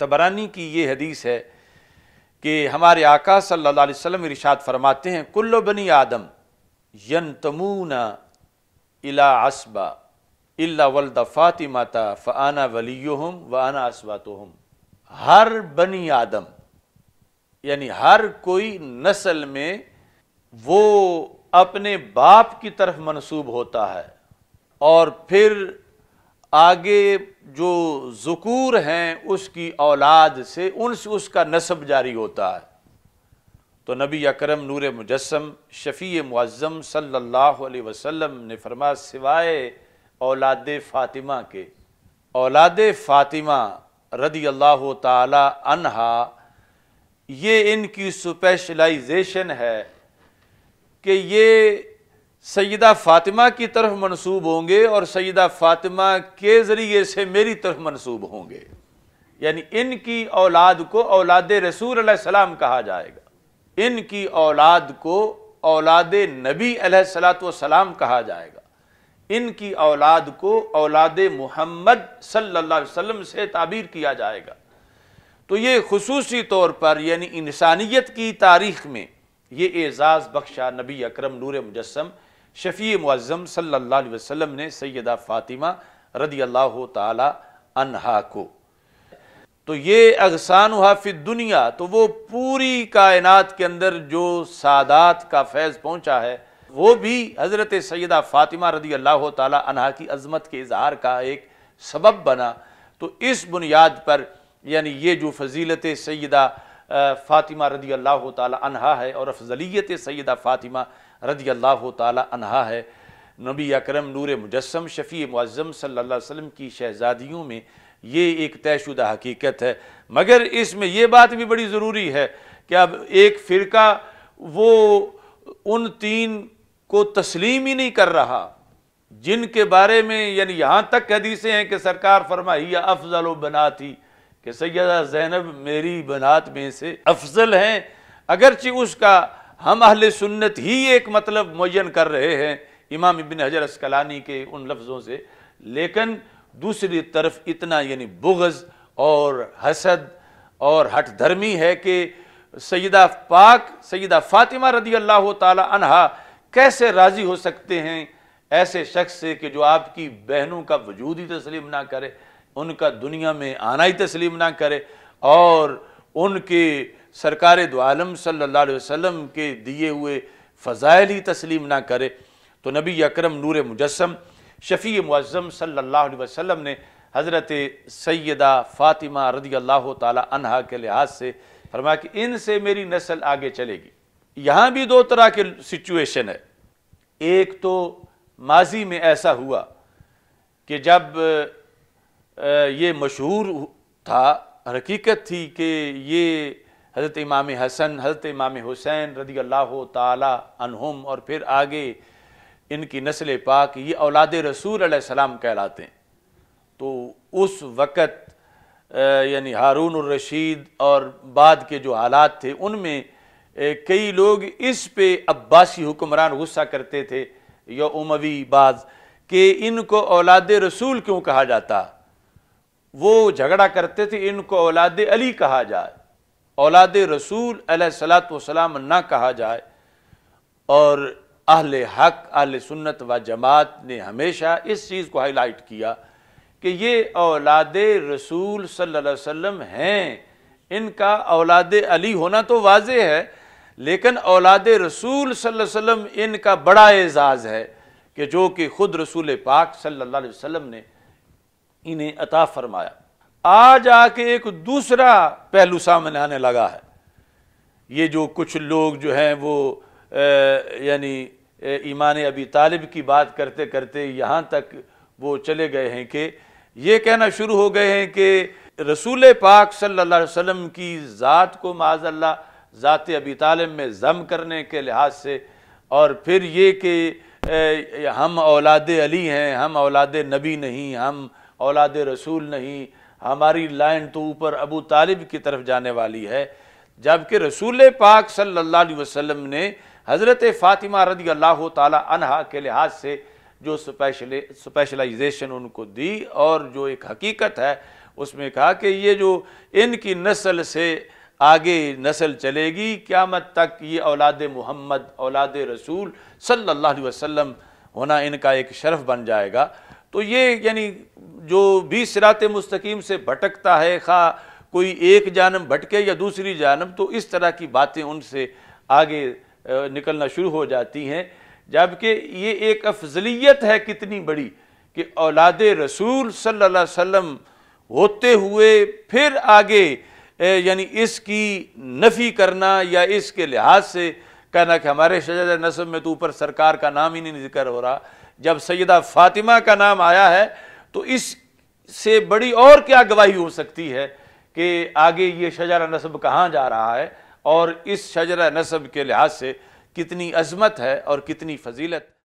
तबरानी की ये हदीस है कि हमारे आका सल्लल्लाहु अलैहि वसल्लम इरशाद फरमाते हैं कुल्लो बनी आदम यन तमूना इला असबा इला वलद फ़ातिमाता फ़ाना हम व आना हम हर बनी आदम यानी हर कोई नस्ल में वो अपने बाप की तरफ मनसूब होता है और फिर आगे जो ज़कूर हैं उसकी औलाद से उनसे उसका नसब जारी होता है तो नबी अकरम नूर मुजस्म शफ़ी मुआज़म सल्लल्लाहु अलैहि वसल्लम ने फरमा सिवाए औलाद फ़ातिमा के औलाद फ़ातिमा रदी अल्लाह तहा ये इनकी स्पेशलाइजेशन है कि ये सैदा फ़ातिमा की तरफ मनसूब होंगे और सईदा फ़ातिमा के ज़रिए से मेरी तरफ मनसूब होंगे यानी इनकी औलाद को औलाद रसूल सलाम कहा जाएगा इनकी औलाद को औलाद नबी सलाम कहा जाएगा इनकी औलाद को औलाद मुहम्मद सल्लल्लाहु अलैहि वसल्लम से ताबीर किया जाएगा तो ये खसूसी तौर पर यानी इंसानियत की तारीख में ये एजाज़ बख्शा नबी अकरम नूर मुजस्म शफी मुआज़म सल्ला वसम ने सैदा फ़ातिमा रदी अल्लाह तहा को तो ये अगसान हाफि दुनिया तो वो पूरी कायनात के अंदर जो सादात का फैज़ पहुँचा है वो भी हज़रत सैदा फ़ातिमा रदी अल्लाह तहा की अजमत के इजहार का एक सबब बना तो इस बुनियाद पर यानी ये जो फजीलत सैदा फ़ातिमा रदी अल्लाह तहा है और अफजलियत सैदा फ़ातिमा रदी अल्लाह तहा है नबी अकरम नूर मुजस्म शफ़ी मुज़म सल्ला वसम की शहज़ादियों में ये एक तयशुदा हकीकत है मगर इसमें यह बात भी बड़ी ज़रूरी है कि अब एक फ़िरका वो उन तीन को तस्लीम ही नहीं कर रहा जिनके बारे में यानी यहाँ तक हदीसें हैं कि सरकार फरमाइया अफजल थी कि सैदा जैनब मेरी बनात में से अफजल हैं अगरचि उसका हम अहल सुन्नत ही एक मतलब मुयन कर रहे हैं इमाम इबिन हजर असकलानी के उन लफ्ज़ों से लेकिन दूसरी तरफ इतना यानी बुगज़ और हसद और हट धर्मी है कि सैदा पाक सैदा फ़ातिमा रदी अल्लाह तहा कैसे राज़ी हो सकते हैं ऐसे शख्स से कि जो आपकी बहनों का वजूद ही तस्लीम ना करे उनका दुनिया में आना ही तस्लीम ना करे और उनके सरकार दो आलम सल्ला वसम के दिए हुए फ़ज़ाइल ही तस्लीम ना करे तो नबी अक्रम नूर मुजस्म शफ़ी मुज़म सल्ला वसम ने हज़रत सैदा फ़ातिमा रदी अल्लाह तहा के लिहाज से फरमा कि इनसे मेरी नस्ल आगे चलेगी यहाँ भी दो तरह के सिचुएशन है एक तो माजी में ऐसा हुआ कि जब ये मशहूर था हकीकत थी कि ये हज़रत इमाम हसन हज़रत इमाम हुसैन रदी अल्लाह तहम और फिर आगे इनकी नस्ल पाक ये औलाद रसूल सलाम कहलाते हैं तो उस वक़्त यानी हारून और रशीद और बाद के जो हालात थे उनमें कई लोग इस पे अब्बासी हुक्मरान गुस्सा करते थे या उमवी बाज कि इनको औलाद रसूल क्यों कहा जाता वो झगड़ा करते थे इनको औलाद अली कहा जाए औलाद रसूल सलाम ना कहा जाए और अहल हक अहल सुन्नत व जमात ने हमेशा इस चीज़ को हाईलाइट किया कि ये औलाद रसूल सल्लल्लाहु अलैहि वसल्लम हैं इनका औलाद अली होना तो वाज है लेकिन औलाद रसूल सल्लल्लाहु अलैहि वसल्लम इनका बड़ा एजाज़ है कि जो कि ख़ुद रसूल पाक सल्लल्लाहु अलैहि वसल्लम ने इन्हें अता फरमाया आज आके एक दूसरा पहलू सामने आने लगा है ये जो कुछ लोग जो हैं वो यानी ईमान अबी तालिब की बात करते करते यहाँ तक वो चले गए हैं कि ये कहना शुरू हो गए हैं कि रसूल पाक सल्ला वसम की ज़ात को माजल्ला ज़ात अबी तालिब में ज़म करने के लिहाज से और फिर ये कि हम औलाद अली हैं हम औलाद नबी नहीं हम औलाद रसूल नहीं हमारी लाइन तो ऊपर अबू तालिब की तरफ जाने वाली है जबकि रसूल पाक सल्लल्लाहु अलैहि वसल्लम ने हज़रत फ़ातिमा रदी अल्लाह तहा के लिहाज से जो स्पेशल स्पेशलाइजेशन उनको दी और जो एक हकीकत है उसमें कहा कि ये जो इनकी नस्ल से आगे नस्ल चलेगी क्यामत तक ये औलाद मोहम्मद औलाद रसूल सल्लल्लाहु अलैहि वसल्लम होना इनका एक शर्फ बन जाएगा तो ये यानी जो भी सिरात मुस्तकीम से भटकता है खा कोई एक जानब भटके या दूसरी जानब तो इस तरह की बातें उनसे आगे निकलना शुरू हो जाती हैं जबकि ये एक अफजलियत है कितनी बड़ी कि औलाद रसूल सल्ला वम होते हुए फिर आगे यानी इसकी नफ़ी करना या इसके लिहाज से कहना कि हमारे शजर नसब में तो ऊपर सरकार का नाम ही नहीं जिक्र हो रहा जब सैदा फ़ातिमा का नाम आया है तो इस से बड़ी और क्या गवाही हो सकती है कि आगे ये शजरा नस्ब कहाँ जा रहा है और इस शजरा नस्ब के लिहाज से कितनी अजमत है और कितनी फजीलत